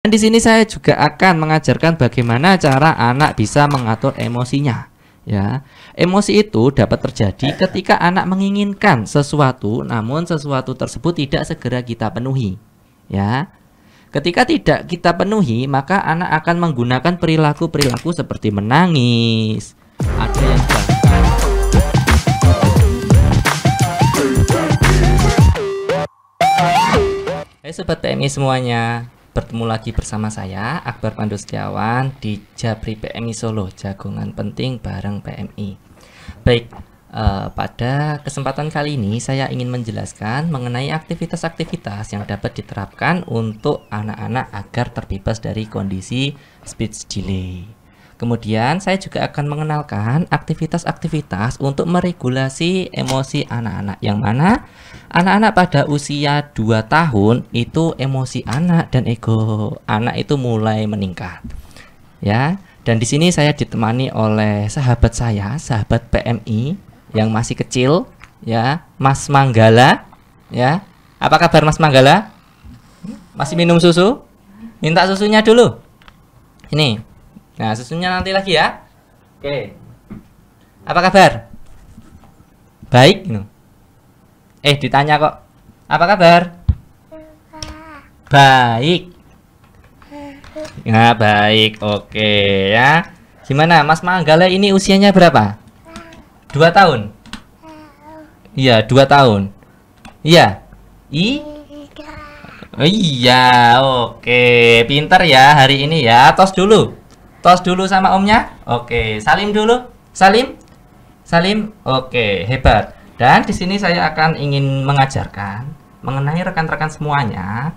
Dan di sini saya juga akan mengajarkan bagaimana cara anak bisa mengatur emosinya. Ya, emosi itu dapat terjadi ketika anak menginginkan sesuatu, namun sesuatu tersebut tidak segera kita penuhi. Ya, ketika tidak kita penuhi, maka anak akan menggunakan perilaku-perilaku seperti menangis, ada yang Hai eh, sobat TMI semuanya Bertemu lagi bersama saya Akbar Pandu Setiawan di Jabri PMI Solo, jagungan penting bareng PMI. Baik, eh, pada kesempatan kali ini saya ingin menjelaskan mengenai aktivitas-aktivitas yang dapat diterapkan untuk anak-anak agar terbebas dari kondisi speech delay. Kemudian saya juga akan mengenalkan aktivitas-aktivitas untuk meregulasi emosi anak-anak yang mana Anak-anak pada usia 2 tahun itu emosi anak dan ego anak itu mulai meningkat. Ya, dan di sini saya ditemani oleh sahabat saya, sahabat PMI yang masih kecil ya, Mas Manggala ya. Apa kabar Mas Manggala? Masih minum susu? Minta susunya dulu. Ini. Nah, susunya nanti lagi ya. Oke. Apa kabar? Baik, no. Gitu. Eh, ditanya kok. Apa kabar? Baik. Nah, baik. Oke ya. Gimana Mas Manggala ini usianya berapa? Dua tahun. Iya, dua tahun. Iya. I Iya, oke. Pinter ya hari ini ya. Tos dulu. Tos dulu sama omnya. Oke, salim dulu. Salim. Salim. Oke, hebat. Dan di sini saya akan ingin mengajarkan mengenai rekan-rekan semuanya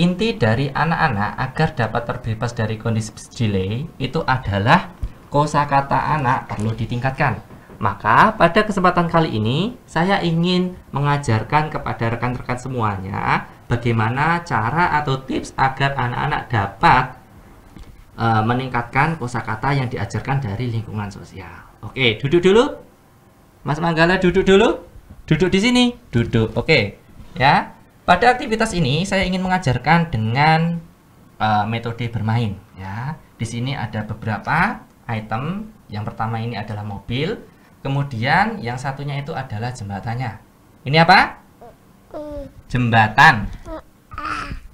inti dari anak-anak agar dapat terbebas dari kondisi delay itu adalah kosakata anak perlu ditingkatkan. Maka pada kesempatan kali ini saya ingin mengajarkan kepada rekan-rekan semuanya bagaimana cara atau tips agar anak-anak dapat e, meningkatkan kosakata yang diajarkan dari lingkungan sosial. Oke, duduk dulu. Mas Manggala duduk dulu. Duduk di sini, duduk. Oke. Okay. Ya. Pada aktivitas ini saya ingin mengajarkan dengan uh, metode bermain, ya. Di sini ada beberapa item. Yang pertama ini adalah mobil, kemudian yang satunya itu adalah jembatannya. Ini apa? Jembatan.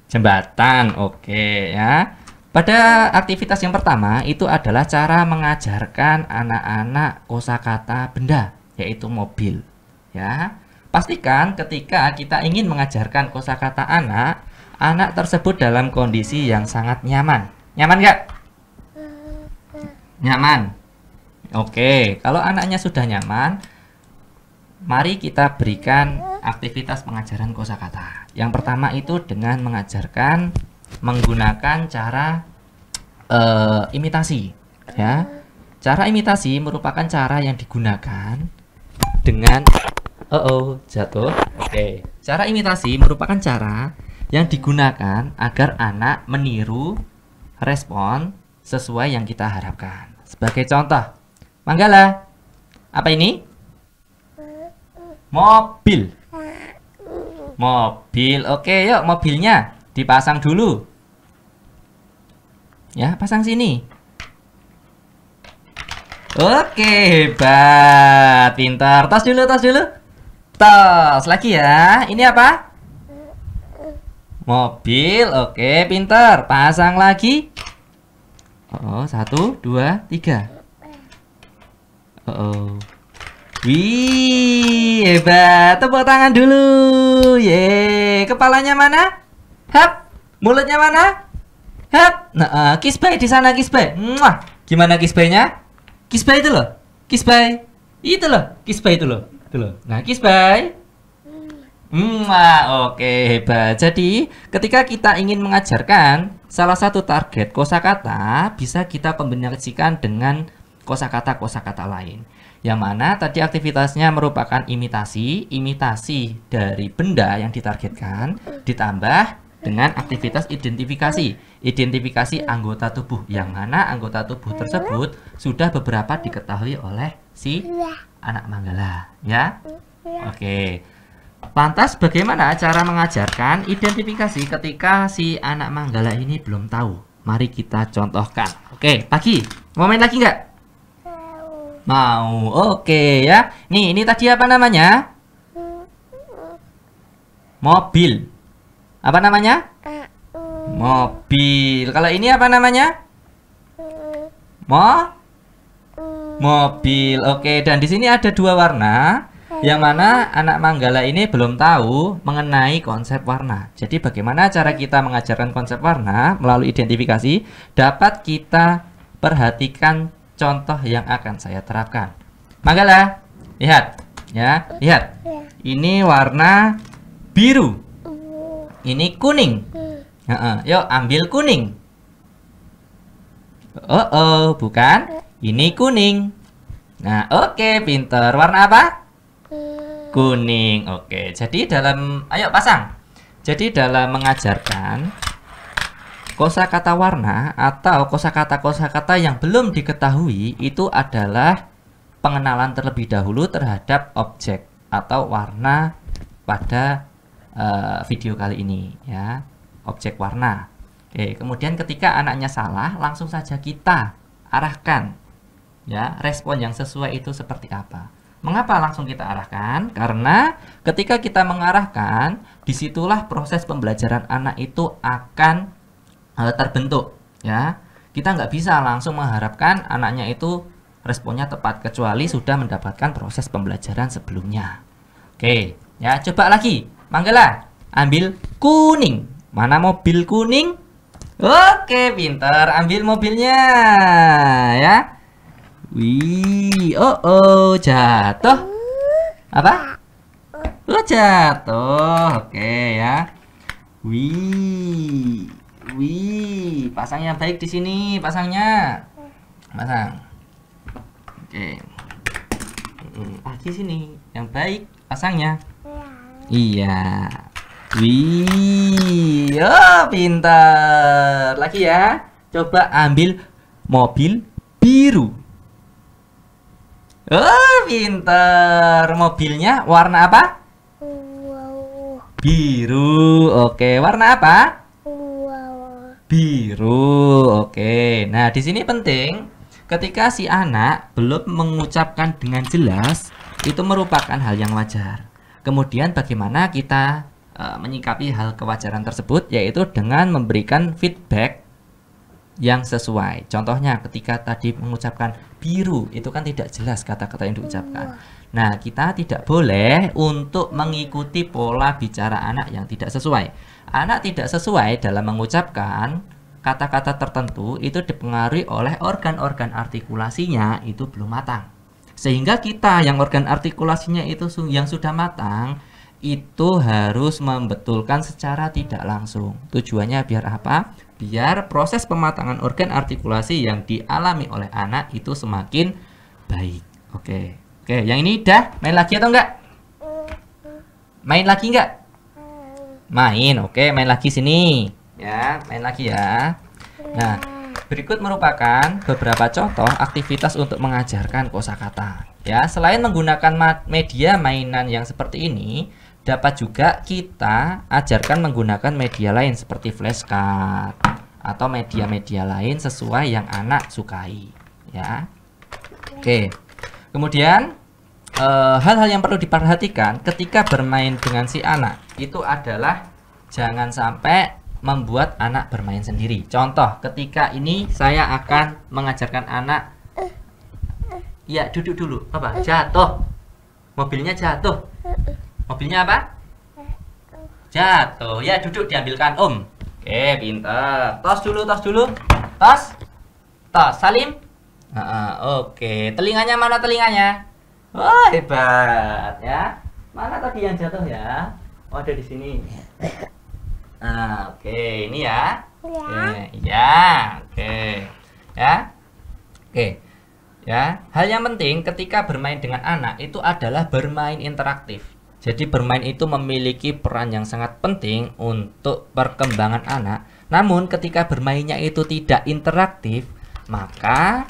Jembatan. Oke, okay, ya. Pada aktivitas yang pertama itu adalah cara mengajarkan anak-anak kosakata benda, yaitu mobil ya. Pastikan ketika kita ingin mengajarkan kosakata anak, anak tersebut dalam kondisi yang sangat nyaman. Nyaman nggak? Nyaman. Oke, kalau anaknya sudah nyaman, mari kita berikan aktivitas pengajaran kosakata. Yang pertama itu dengan mengajarkan menggunakan cara uh, imitasi, ya. Cara imitasi merupakan cara yang digunakan dengan Oh oh, jatuh. Oke. Okay. Cara imitasi merupakan cara yang digunakan agar anak meniru respon sesuai yang kita harapkan. Sebagai contoh, Manggala, apa ini? Mobil. Mobil. Oke, yuk mobilnya dipasang dulu. Ya, pasang sini. Oke, hebat. Pintar. Tas dulu, tas dulu. Tos, lagi ya. Ini apa? Mobil. Oke, pinter. Pasang lagi. Oh, satu, dua, tiga. Oh, oh. Wih, hebat. Tepuk tangan dulu. Ye, kepalanya mana? Hap. Mulutnya mana? Hap. Nah, uh, kisbay di sana kisbay. Muah. Gimana kisbaynya? Kisbay itu loh. Kisbay. Itu loh, kisbay itu loh. Gitu loh. Nah, kiss bye. Hmm, oke okay, hebat. Jadi, ketika kita ingin mengajarkan salah satu target kosakata, bisa kita kombinasikan dengan kosakata-kosakata lain. Yang mana tadi aktivitasnya merupakan imitasi, imitasi dari benda yang ditargetkan ditambah dengan aktivitas identifikasi. Identifikasi anggota tubuh yang mana anggota tubuh tersebut sudah beberapa diketahui oleh si iya. anak Manggala, ya. Oke. Lantas bagaimana cara mengajarkan identifikasi ketika si anak Manggala ini belum tahu? Mari kita contohkan. Oke, pagi. Mau main lagi nggak? Mau. Oke ya. Nih, ini tadi apa namanya? Mobil. Apa namanya? Eh, Mobil. Kalau ini apa namanya? Eh. Mo? Mobil. Oke, dan di sini ada dua warna yang mana anak Manggala ini belum tahu mengenai konsep warna. Jadi bagaimana cara kita mengajarkan konsep warna melalui identifikasi dapat kita perhatikan contoh yang akan saya terapkan. Manggala, lihat ya, lihat. Iya. Ini warna biru. Ini kuning. Uh -uh. Yuk, ambil kuning. Oh, oh, bukan. Ini kuning. Nah, oke, okay, pinter. Warna apa? Hmm. Kuning. Oke, okay. jadi dalam... Ayo, pasang. Jadi dalam mengajarkan kosa kata warna atau kosa kosakata-kosakata yang belum diketahui itu adalah pengenalan terlebih dahulu terhadap objek atau warna pada uh, video kali ini ya objek warna Oke, kemudian ketika anaknya salah langsung saja kita arahkan ya respon yang sesuai itu seperti apa Mengapa langsung kita arahkan? Karena ketika kita mengarahkan, disitulah proses pembelajaran anak itu akan uh, terbentuk. Ya, kita nggak bisa langsung mengharapkan anaknya itu responnya tepat kecuali sudah mendapatkan proses pembelajaran sebelumnya. Oke, ya coba lagi Panggillah. Ambil kuning. Mana mobil kuning? Oke, pinter. Ambil mobilnya. Ya. Wih. Oh, oh, jatuh. Apa? Lo oh, jatuh. Oke, ya. Wih. Wih, pasangnya baik di sini, pasangnya. Pasang. Oke. Hmm, ah, di sini, yang baik pasangnya. Iya. Wih, oh, pinter. Lagi ya. Coba ambil mobil biru. Oh, pinter. Mobilnya warna apa? Biru. Oke, warna apa? Biru. Oke. Nah, di sini penting ketika si anak belum mengucapkan dengan jelas itu merupakan hal yang wajar. Kemudian bagaimana kita uh, menyikapi hal kewajaran tersebut yaitu dengan memberikan feedback yang sesuai. Contohnya ketika tadi mengucapkan biru itu kan tidak jelas kata-kata yang diucapkan. Iya. Nah, kita tidak boleh untuk mengikuti pola bicara anak yang tidak sesuai. Anak tidak sesuai dalam mengucapkan kata-kata tertentu itu dipengaruhi oleh organ-organ artikulasinya itu belum matang. Sehingga kita yang organ artikulasinya itu yang sudah matang itu harus membetulkan secara tidak langsung. Tujuannya biar apa? Biar proses pematangan organ artikulasi yang dialami oleh anak itu semakin baik. Oke. Oke, yang ini dah main lagi atau enggak? Main lagi enggak? Main. Oke, main lagi sini. Ya, main lagi ya. Nah, Berikut merupakan beberapa contoh aktivitas untuk mengajarkan kosakata. Ya, selain menggunakan media mainan yang seperti ini, dapat juga kita ajarkan menggunakan media lain seperti flashcard atau media-media lain sesuai yang anak sukai, ya. Oke. Kemudian eh, hal-hal e, yang perlu diperhatikan ketika bermain dengan si anak itu adalah jangan sampai membuat anak bermain sendiri. Contoh, ketika ini saya akan mengajarkan anak ya duduk dulu. Apa? Jatuh. Mobilnya jatuh. Mobilnya apa? Jatuh. Ya, duduk diambilkan Om. Um. Oke, pintar. Tos dulu, tos dulu. Tos. Tos. Salim. Uh, uh, oke. Telinganya mana telinganya? Wah, hebat ya. Mana tadi yang jatuh ya? Oh, ada di sini. Ah, oke, okay. ini ya. Ya. Ya, oke. Okay. Ya. Oke. Okay. Ya, hal yang penting ketika bermain dengan anak itu adalah bermain interaktif. Jadi bermain itu memiliki peran yang sangat penting untuk perkembangan anak. Namun ketika bermainnya itu tidak interaktif, maka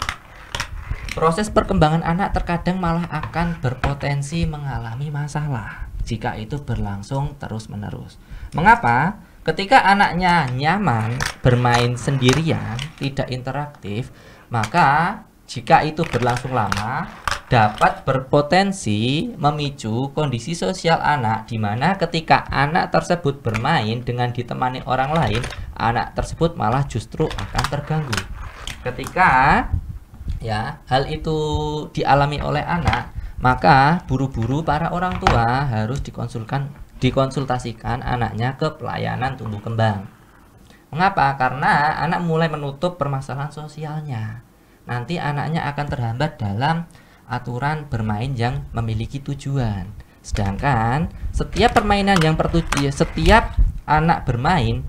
proses perkembangan anak terkadang malah akan berpotensi mengalami masalah jika itu berlangsung terus-menerus. Mengapa? Ketika anaknya nyaman bermain sendirian, tidak interaktif, maka jika itu berlangsung lama dapat berpotensi memicu kondisi sosial anak di mana ketika anak tersebut bermain dengan ditemani orang lain, anak tersebut malah justru akan terganggu. Ketika ya, hal itu dialami oleh anak, maka buru-buru para orang tua harus dikonsulkan dikonsultasikan anaknya ke pelayanan tumbuh kembang. Mengapa? Karena anak mulai menutup permasalahan sosialnya. Nanti anaknya akan terhambat dalam aturan bermain yang memiliki tujuan. Sedangkan setiap permainan yang pertujuan, ya, setiap anak bermain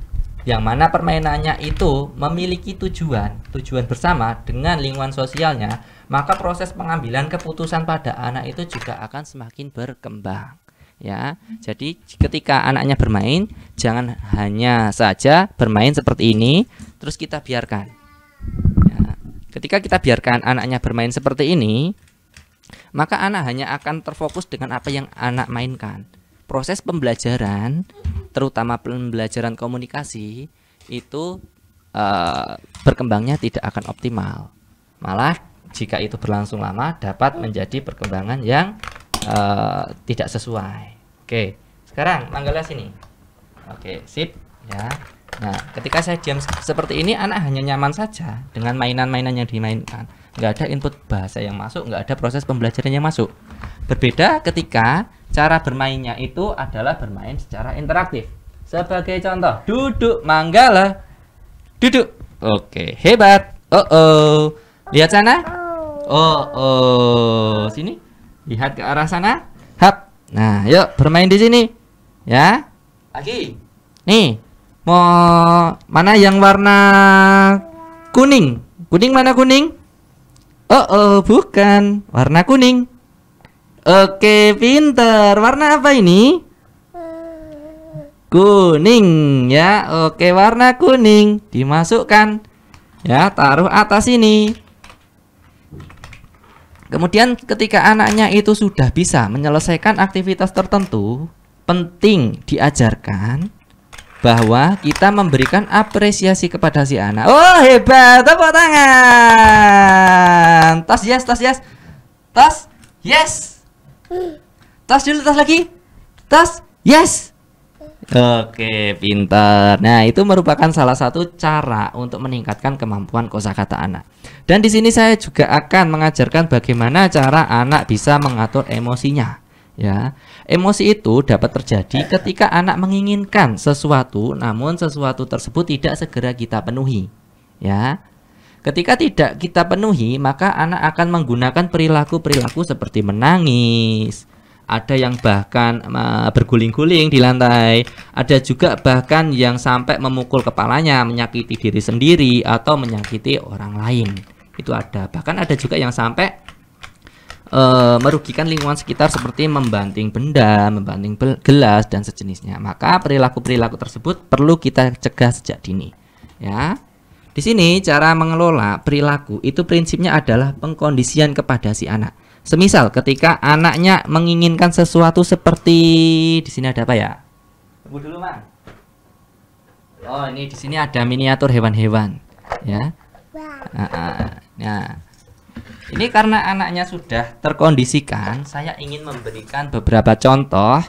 yang mana permainannya itu memiliki tujuan, tujuan bersama dengan lingkungan sosialnya, maka proses pengambilan keputusan pada anak itu juga akan semakin berkembang ya. Jadi ketika anaknya bermain jangan hanya saja bermain seperti ini terus kita biarkan. Ya. Ketika kita biarkan anaknya bermain seperti ini, maka anak hanya akan terfokus dengan apa yang anak mainkan. Proses pembelajaran, terutama pembelajaran komunikasi itu Uh, berkembangnya tidak akan optimal. Malah jika itu berlangsung lama dapat menjadi perkembangan yang uh, tidak sesuai. Oke, sekarang manggala sini. Oke, sip ya. Nah, ketika saya diam seperti ini, anak hanya nyaman saja dengan mainan-mainan yang dimainkan. Nggak ada input bahasa yang masuk, nggak ada proses pembelajaran yang masuk. Berbeda ketika cara bermainnya itu adalah bermain secara interaktif. Sebagai contoh, duduk manggala, duduk. Oke, hebat. Oh oh, lihat sana. Oh oh, sini. Lihat ke arah sana. Hap. Nah, yuk bermain di sini. Ya. Lagi. Nih. Mau mana yang warna kuning? Kuning mana kuning? Oh, oh bukan. Warna kuning. Oke, pinter. Warna apa ini? Kuning ya. Oke, warna kuning. Dimasukkan. Ya, taruh atas ini. Kemudian ketika anaknya itu sudah bisa menyelesaikan aktivitas tertentu, penting diajarkan bahwa kita memberikan apresiasi kepada si anak. Oh, hebat. Tepuk tangan. Tas yes, tas yes. Tas yes. Tas dulu, tas lagi. Tas yes. Oke, pintar. Nah, itu merupakan salah satu cara untuk meningkatkan kemampuan kosakata anak. Dan di sini saya juga akan mengajarkan bagaimana cara anak bisa mengatur emosinya. Ya, emosi itu dapat terjadi ketika anak menginginkan sesuatu, namun sesuatu tersebut tidak segera kita penuhi. Ya, Ketika tidak kita penuhi, maka anak akan menggunakan perilaku-perilaku seperti menangis, ada yang bahkan berguling-guling di lantai, ada juga bahkan yang sampai memukul kepalanya, menyakiti diri sendiri atau menyakiti orang lain. Itu ada. Bahkan ada juga yang sampai uh, merugikan lingkungan sekitar seperti membanting benda, membanting gelas dan sejenisnya. Maka perilaku-perilaku tersebut perlu kita cegah sejak dini. Ya. Di sini cara mengelola perilaku itu prinsipnya adalah pengkondisian kepada si anak Semisal ketika anaknya menginginkan sesuatu seperti di sini ada apa ya? Tunggu dulu, Ma. Oh, ini di sini ada miniatur hewan-hewan, ya. Nah, nah, ini karena anaknya sudah terkondisikan, saya ingin memberikan beberapa contoh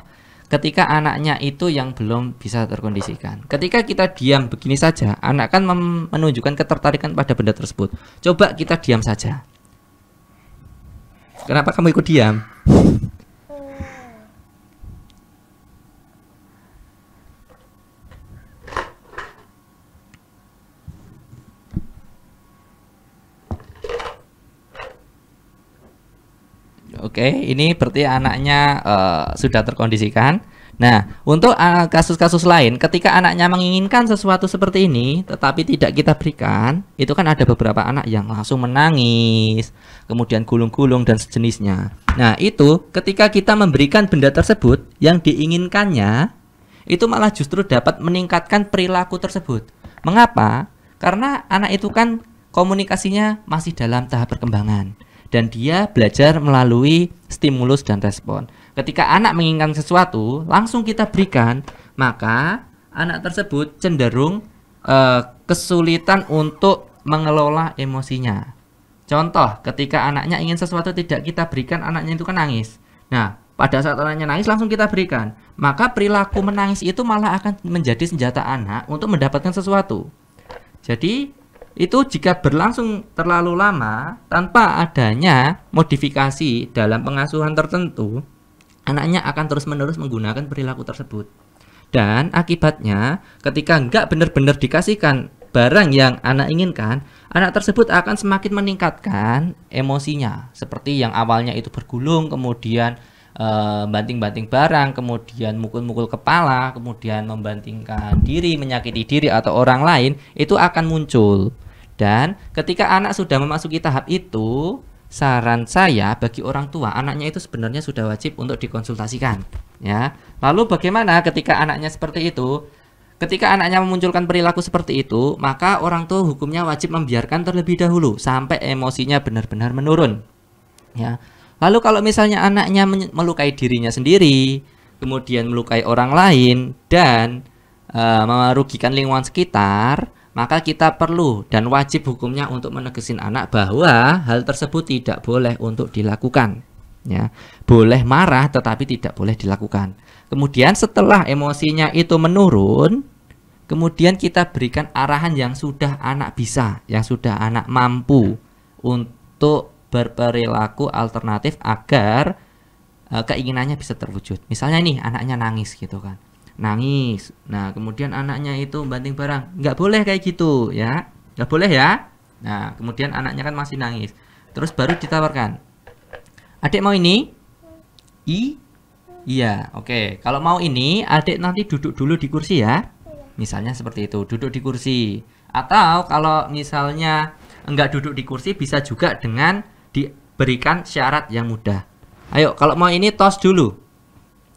ketika anaknya itu yang belum bisa terkondisikan. Ketika kita diam begini saja, anak kan menunjukkan ketertarikan pada benda tersebut. Coba kita diam saja. Kenapa kamu ikut diam? Oke, ini berarti anaknya uh, sudah terkondisikan. Nah, untuk eh, kasus-kasus uh, lain, ketika anaknya menginginkan sesuatu seperti ini, tetapi tidak kita berikan, itu kan ada beberapa anak yang langsung menangis, kemudian gulung-gulung dan sejenisnya. Nah, itu ketika kita memberikan benda tersebut yang diinginkannya, itu malah justru dapat meningkatkan perilaku tersebut. Mengapa? Karena anak itu kan komunikasinya masih dalam tahap perkembangan dan dia belajar melalui stimulus dan respon. Ketika anak menginginkan sesuatu, langsung kita berikan, maka anak tersebut cenderung uh, kesulitan untuk mengelola emosinya. Contoh, ketika anaknya ingin sesuatu tidak kita berikan, anaknya itu kan nangis. Nah, pada saat anaknya nangis langsung kita berikan. Maka perilaku menangis itu malah akan menjadi senjata anak untuk mendapatkan sesuatu. Jadi, itu jika berlangsung terlalu lama tanpa adanya modifikasi dalam pengasuhan tertentu, anaknya akan terus-menerus menggunakan perilaku tersebut. Dan akibatnya, ketika nggak benar-benar dikasihkan barang yang anak inginkan, anak tersebut akan semakin meningkatkan emosinya. Seperti yang awalnya itu bergulung, kemudian eh, banting-banting e, barang, kemudian mukul-mukul kepala, kemudian membantingkan diri, menyakiti diri atau orang lain, itu akan muncul. Dan ketika anak sudah memasuki tahap itu, saran saya bagi orang tua anaknya itu sebenarnya sudah wajib untuk dikonsultasikan ya lalu bagaimana ketika anaknya seperti itu Ketika anaknya memunculkan perilaku seperti itu, maka orang tua hukumnya wajib membiarkan terlebih dahulu sampai emosinya benar-benar menurun. Ya. Lalu kalau misalnya anaknya melukai dirinya sendiri, kemudian melukai orang lain dan e, merugikan lingkungan sekitar, maka kita perlu dan wajib hukumnya untuk menegesin anak bahwa hal tersebut tidak boleh untuk dilakukan. Ya, boleh marah tetapi tidak boleh dilakukan. Kemudian setelah emosinya itu menurun, kemudian kita berikan arahan yang sudah anak bisa, yang sudah anak mampu untuk berperilaku alternatif agar e, keinginannya bisa terwujud. Misalnya nih anaknya nangis gitu kan nangis. Nah, kemudian anaknya itu banting barang. Nggak boleh kayak gitu ya. Nggak boleh ya. Nah, kemudian anaknya kan masih nangis. Terus baru ditawarkan. Adik mau ini? I? Iya, oke. Kalau mau ini, adik nanti duduk dulu di kursi ya. Misalnya seperti itu, duduk di kursi. Atau kalau misalnya nggak duduk di kursi, bisa juga dengan diberikan syarat yang mudah. Ayo, kalau mau ini tos dulu.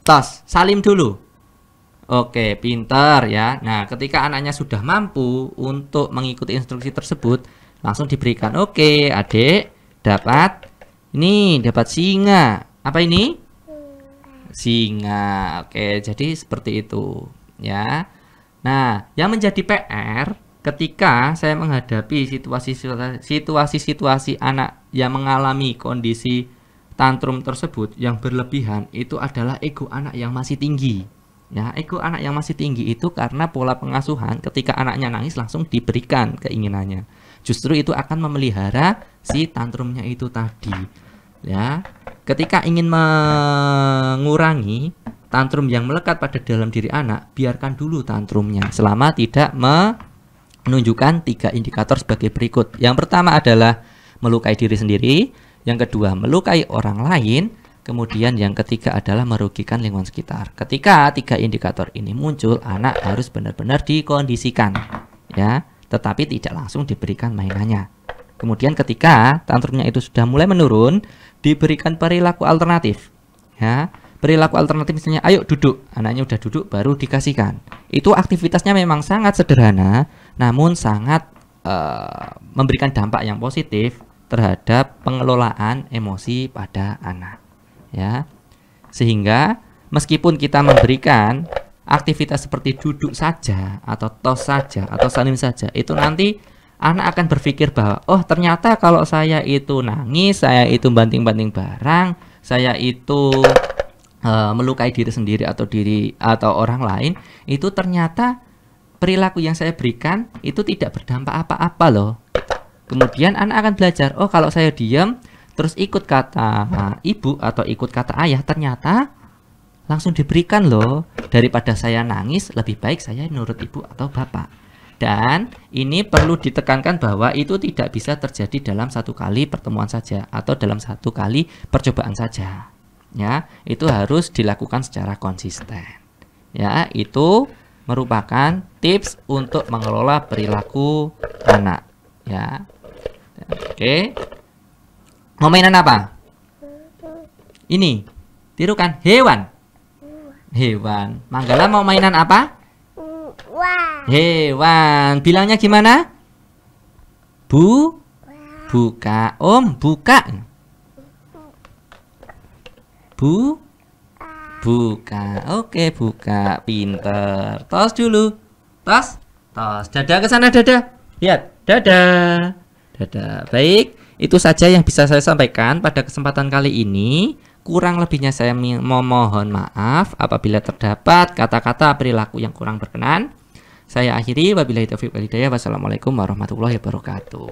Tos, salim dulu. Oke, pinter ya. Nah, ketika anaknya sudah mampu untuk mengikuti instruksi tersebut, langsung diberikan. Oke, adik dapat ini dapat singa. Apa ini? Singa. Oke, jadi seperti itu ya. Nah, yang menjadi PR ketika saya menghadapi situasi-situasi anak yang mengalami kondisi tantrum tersebut yang berlebihan itu adalah ego anak yang masih tinggi. Ya, nah, ego anak yang masih tinggi itu karena pola pengasuhan ketika anaknya nangis langsung diberikan keinginannya. Justru itu akan memelihara si tantrumnya itu tadi. Ya, ketika ingin mengurangi tantrum yang melekat pada dalam diri anak, biarkan dulu tantrumnya selama tidak menunjukkan tiga indikator sebagai berikut. Yang pertama adalah melukai diri sendiri, yang kedua melukai orang lain, Kemudian yang ketiga adalah merugikan lingkungan sekitar. Ketika tiga indikator ini muncul, anak harus benar-benar dikondisikan, ya, tetapi tidak langsung diberikan mainannya. Kemudian ketika tantrumnya itu sudah mulai menurun, diberikan perilaku alternatif, ya. Perilaku alternatif misalnya, ayo duduk, anaknya udah duduk baru dikasihkan. Itu aktivitasnya memang sangat sederhana, namun sangat uh, memberikan dampak yang positif terhadap pengelolaan emosi pada anak ya. Sehingga meskipun kita memberikan aktivitas seperti duduk saja atau tos saja atau salim saja itu nanti anak akan berpikir bahwa oh ternyata kalau saya itu nangis saya itu banting-banting barang saya itu uh, melukai diri sendiri atau diri atau orang lain itu ternyata perilaku yang saya berikan itu tidak berdampak apa-apa loh kemudian anak akan belajar oh kalau saya diam terus ikut kata ibu atau ikut kata ayah ternyata langsung diberikan loh daripada saya nangis lebih baik saya nurut ibu atau bapak dan ini perlu ditekankan bahwa itu tidak bisa terjadi dalam satu kali pertemuan saja atau dalam satu kali percobaan saja ya itu harus dilakukan secara konsisten ya itu merupakan tips untuk mengelola perilaku anak ya oke okay mau mainan apa ini tirukan hewan hewan manggala mau mainan apa hewan bilangnya gimana bu buka om buka bu buka oke buka pinter tos dulu tos tos dada ke sana dada lihat dada dada baik itu saja yang bisa saya sampaikan pada kesempatan kali ini. Kurang lebihnya saya memohon maaf apabila terdapat kata-kata perilaku yang kurang berkenan. Saya akhiri wabillahi taufiq wal Wassalamualaikum warahmatullahi wabarakatuh.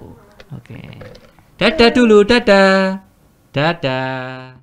Oke. Okay. Dadah dulu, dadah. Dadah.